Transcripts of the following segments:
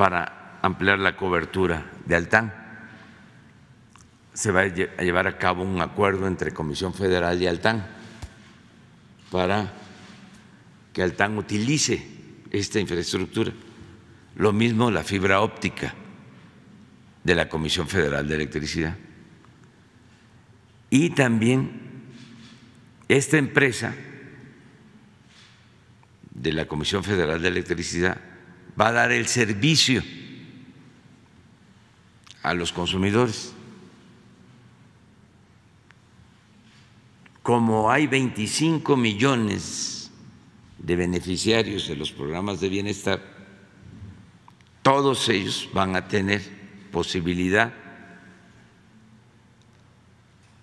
para ampliar la cobertura de Altán. Se va a llevar a cabo un acuerdo entre Comisión Federal y Altán para que Altan utilice esta infraestructura. Lo mismo la fibra óptica de la Comisión Federal de Electricidad. Y también esta empresa de la Comisión Federal de Electricidad va a dar el servicio a los consumidores. Como hay 25 millones de beneficiarios de los programas de bienestar, todos ellos van a tener posibilidad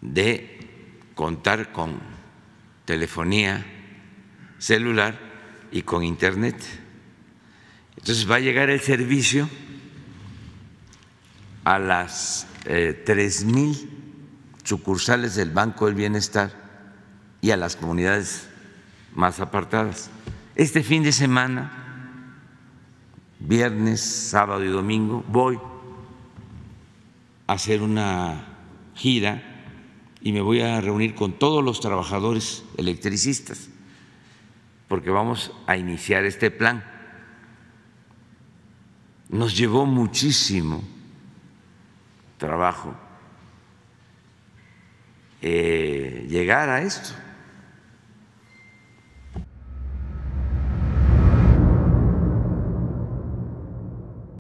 de contar con telefonía celular y con internet. Entonces va a llegar el servicio a las eh, tres mil sucursales del Banco del Bienestar y a las comunidades más apartadas. Este fin de semana, viernes, sábado y domingo, voy a hacer una gira y me voy a reunir con todos los trabajadores electricistas, porque vamos a iniciar este plan nos llevó muchísimo trabajo eh, llegar a esto.